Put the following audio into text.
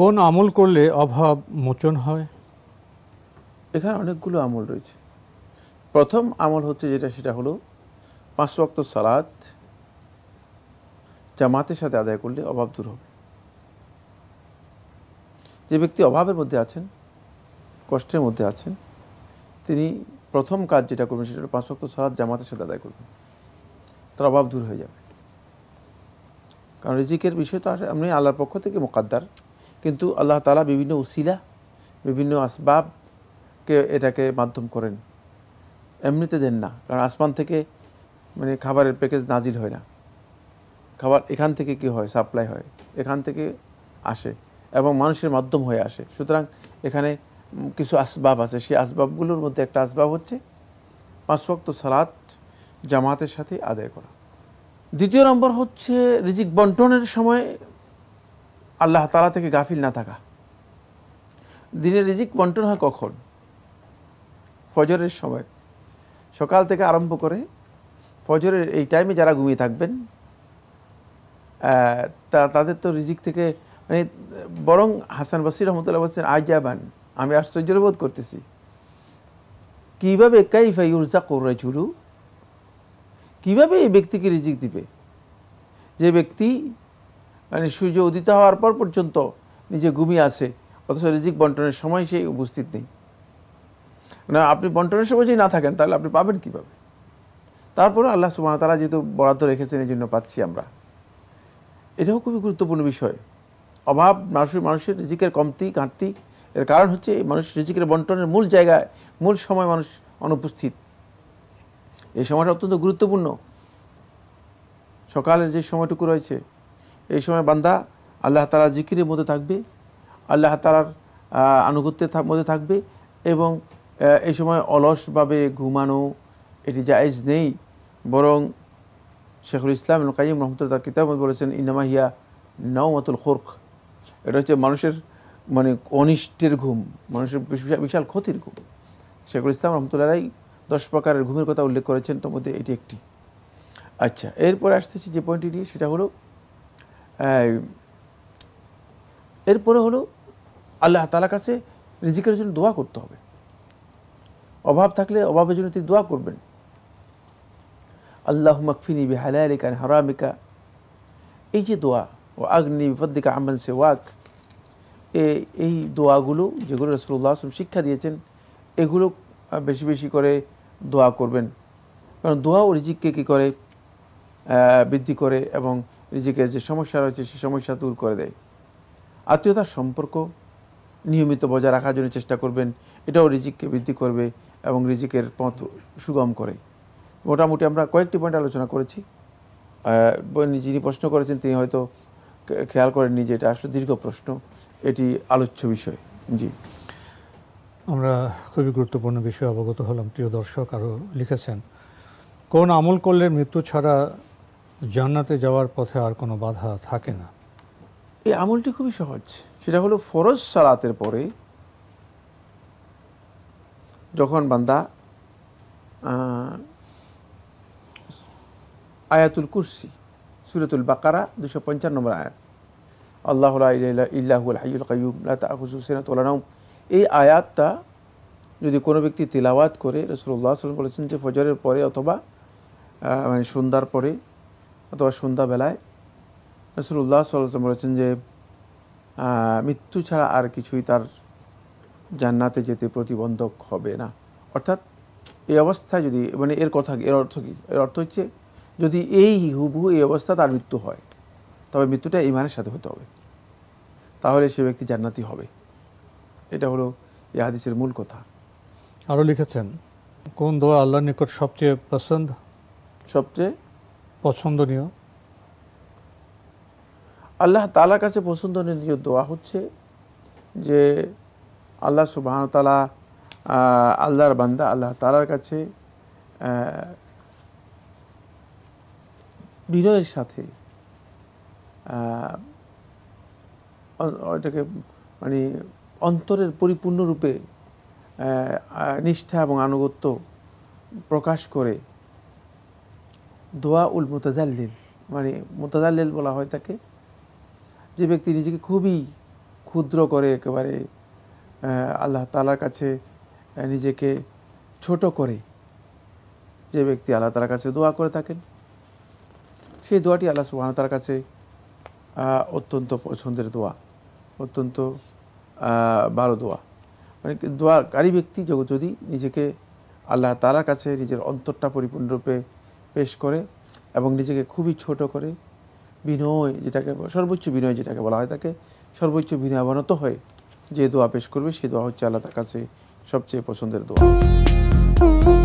কোন আমল করলে অভাব মোচন হয় এখানে অনেকগুলো আমল রয়েছে প্রথম আমল হচ্ছে যেটা সেটা হলো পাঁচ ওয়াক্ত সালাত জামাতের সাথে আদায় করলে অভাব দূর হবে যে ব্যক্তি অভাবের মধ্যে আছেন কষ্টের মধ্যে আছেন তিনি প্রথম কাজ যেটা করবেন সেটা হলো পাঁচ ওয়াক্ত সালাত জামাতের সাথে আদায় করবেন তার অভাব দূর হয়ে যাবে কারণ রিজিকের বিষয় তো আপনি আল্লাহর পক্ষ থেকে মোকাদ্দার কিন্তু আল্লাহ তালা বিভিন্ন উসিলা বিভিন্ন আসবাবকে এটাকে মাধ্যম করেন এমনিতে দেন না কারণ আসমান থেকে মানে খাবারের প্যাকেজ নাজিল হয় না খাবার এখান থেকে কি হয় সাপ্লাই হয় এখান থেকে আসে এবং মানুষের মাধ্যম হয়ে আসে সুতরাং এখানে কিছু আসবাব আছে সেই আসবাবগুলোর মধ্যে একটা আসবাব হচ্ছে পাঁচ শক্ত সালাত জামাতের সাথে আদায় করা দ্বিতীয় নম্বর হচ্ছে রিজিক বন্টনের সময় আল্লাহ তালা থেকে গাফিল না থাকা দিনের রিজিক বন্টন হয় কখন ফজরের সময় সকাল থেকে আরম্ভ করে ফজরের এই টাইমে যারা ঘুমিয়ে থাকবেন তা তাদের তো রিজিক থেকে মানে বরং হাসান বসির রহমতুল্লাহ বলছেন আজাবান আমি বোধ করতেছি কীভাবে ভাই উর্জা করে চুরু কীভাবে এই ব্যক্তিকে রিজিক দিবে যে ব্যক্তি মানে সূর্য উদিত হওয়ার পর পর্যন্ত নিজে ঘুমিয়ে আছে অথচ রিজিক বন্টনের সময় সেই উপস্থিত নেই না আপনি বন্টনের সময় যদি না থাকেন তাহলে আপনি পাবেন কীভাবে তারপরে আল্লাহ সুবাহ তারা যেহেতু বরাদ্দ রেখেছেন এই জন্য পাচ্ছি আমরা এটাও খুবই গুরুত্বপূর্ণ বিষয় অভাব মানুষের মানুষের রিজিকের কমতি ঘাঁটতি এর কারণ হচ্ছে মানুষ রিজিকের বন্টনের মূল জায়গায় মূল সময় মানুষ অনুপস্থিত এই সময়টা অত্যন্ত গুরুত্বপূর্ণ সকালের যে সময়টুকু রয়েছে এই সময় বান্দা আল্লাহ তালার জিকিরের মধ্যে থাকবে আল্লাহ তালার আনুগত্যের মধ্যে থাকবে এবং এই সময় অলসভাবে ঘুমানো এটি জায়েজ নেই বরং শেখুল ইসলাম কাইম রহমত তার কিতাব বলেছেন ইনামা হিয়া নাওমাতুল খোরক এটা হচ্ছে মানুষের মানে অনিষ্টের ঘুম মানুষের বিশাল ক্ষতির ঘুম শেখুল ইসলাম রহমতুল্লাহরাই দশ প্রকারের ঘুমের কথা উল্লেখ করেছেন তার মধ্যে এটি একটি আচ্ছা এরপরে আসতেছি যে পয়েন্টটি সেটা হলো এরপরে হলো আল্লাহ তালা কাছে রিজিকের জন্য দোয়া করতে হবে অভাব থাকলে অভাবের জন্য তিনি দোয়া করবেন আল্লাহ মকফিনি বি হালালিকা হারামিকা এই যে দোয়া ও আগ্নি বিপদ্দিকা আমান সে ওয়াক এই দোয়াগুলো যেগুলো রসুল্লাহ আসলাম শিক্ষা দিয়েছেন এগুলো বেশি বেশি করে দোয়া করবেন কারণ দোয়া ও রিজিককে কী করে বৃদ্ধি করে এবং রিজিকের যে সমস্যা রয়েছে সে সমস্যা দূর করে দেয় আত্মীয়তার সম্পর্ক নিয়মিত বজায় রাখার জন্য চেষ্টা করবেন এটাও রিজিককে বৃদ্ধি করবে এবং রিজিকের পথ সুগম করে মোটামুটি আমরা কয়েকটি পয়েন্ট আলোচনা করেছি যিনি প্রশ্ন করেছেন তিনি হয়তো খেয়াল করেননি যে এটা আসলে দীর্ঘ প্রশ্ন এটি আলোচ্য বিষয় জি আমরা খুবই গুরুত্বপূর্ণ বিষয়ে অবগত হলাম প্রিয় দর্শক আরও লিখেছেন কোন আমল করলে মৃত্যু ছাড়া জান্নাতে যাওয়ার পথে আর কোনো বাধা থাকে না এই আমলটি খুবই সহজ সেটা হলো ফরজ সালাতের পরে যখন বান্দা আয়াতুল কুরসি সুরতুল বাকারা দুশো পঞ্চান্ন নম্বর আয়াত আল্লাহ ইল্লাহুল হাইউল কাইম লাহুসিনাত এই আয়াতটা যদি কোনো ব্যক্তি তিলাওয়াত করে রসুল্লাহ আসলাম বলেছেন যে ফজরের পরে অথবা মানে সন্ধ্যার পরে অথবা সন্ধ্যাবেলায় রসুল্লাহ সাল্লাম বলেছেন যে মৃত্যু ছাড়া আর কিছুই তার জান্নাতে যেতে প্রতিবন্ধক হবে না অর্থাৎ এই অবস্থায় যদি মানে এর কথা এর অর্থ কী এর অর্থ হচ্ছে যদি এই হুবহু এই অবস্থা তার মৃত্যু হয় তবে মৃত্যুটা ইমানের সাথে হতে হবে তাহলে সে ব্যক্তি জান্নাতি হবে এটা হলো ইহাদিসের মূল কথা আরও লিখেছেন কোন দোয়া আল্লাহর নিকট সবচেয়ে পছন্দ সবচেয়ে পছন্দনীয় আল্লাহ তালার কাছে পছন্দনীয় দোয়া হচ্ছে যে আল্লাহ সুবাহতালা আল্লাহর বান্দা আল্লাহ তালার কাছে বিনয়ের সাথে এটাকে মানে অন্তরের পরিপূর্ণরূপে নিষ্ঠা এবং আনুগত্য প্রকাশ করে দোয়া উল মোতাজাল্লিল মানে মোতাজাল্লিল বলা হয় তাকে যে ব্যক্তি নিজেকে খুবই ক্ষুদ্র করে একেবারে আল্লাহ তালার কাছে নিজেকে ছোট করে যে ব্যক্তি আল্লাহ তালার কাছে দোয়া করে থাকেন সেই দোয়াটি আল্লাহ সুবাহ তার কাছে অত্যন্ত পছন্দের দোয়া অত্যন্ত ভালো দোয়া মানে দোয়া কারি ব্যক্তি যদি নিজেকে আল্লাহ তালার কাছে নিজের অন্তরটা পরিপূর্ণরূপে পেশ করে এবং নিজেকে খুবই ছোট করে বিনয় যেটাকে সর্বোচ্চ বিনয় যেটাকে বলা হয় তাকে সর্বোচ্চ বিনয় অবনত হয়ে যে দোয়া পেশ করবে সে দোয়া হচ্ছে আল্লাহ তার কাছে সবচেয়ে পছন্দের দোয়া